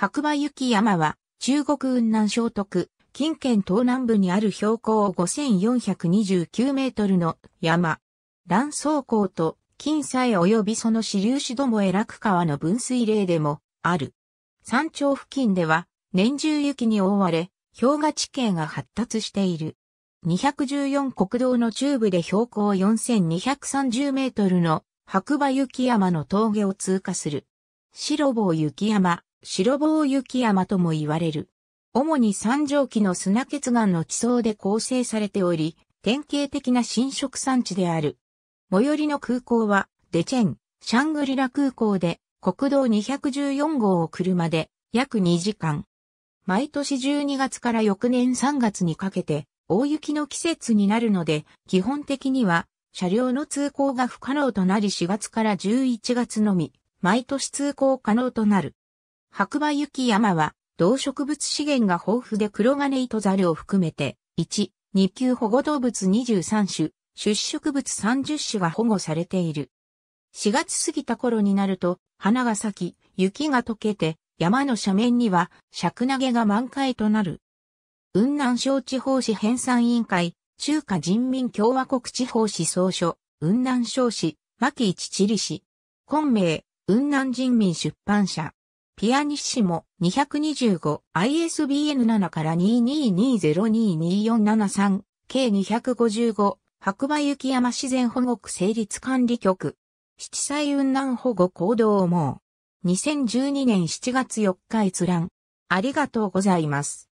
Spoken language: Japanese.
白馬雪山は中国雲南省徳、近県東南部にある標高5429メートルの山。乱草港と金西及びその支流市どもえ楽川の分水嶺でもある。山頂付近では年中雪に覆われ、氷河地形が発達している。214国道の中部で標高4230メートルの白馬雪山の峠を通過する。白棒雪山、白棒雪山とも言われる。主に三畳紀の砂結岩の地層で構成されており、典型的な侵食産地である。最寄りの空港は、デチェン、シャングリラ空港で、国道214号を車で、約2時間。毎年12月から翌年3月にかけて、大雪の季節になるので、基本的には、車両の通行が不可能となり4月から11月のみ、毎年通行可能となる。白馬雪山は、動植物資源が豊富で黒金糸猿を含めて、1、2級保護動物23種、出植物30種が保護されている。4月過ぎた頃になると、花が咲き、雪が溶けて、山の斜面には、尺投げが満開となる。雲南省地方市編纂委員会、中華人民共和国地方市総書、雲南省市、牧一地理市。昆明、雲南人民出版社。ピアニッシモ 225ISBN7 から22202247計255白馬雪山自然保護区成立管理局七彩雲南保護行動網2012年7月4日閲覧ありがとうございます。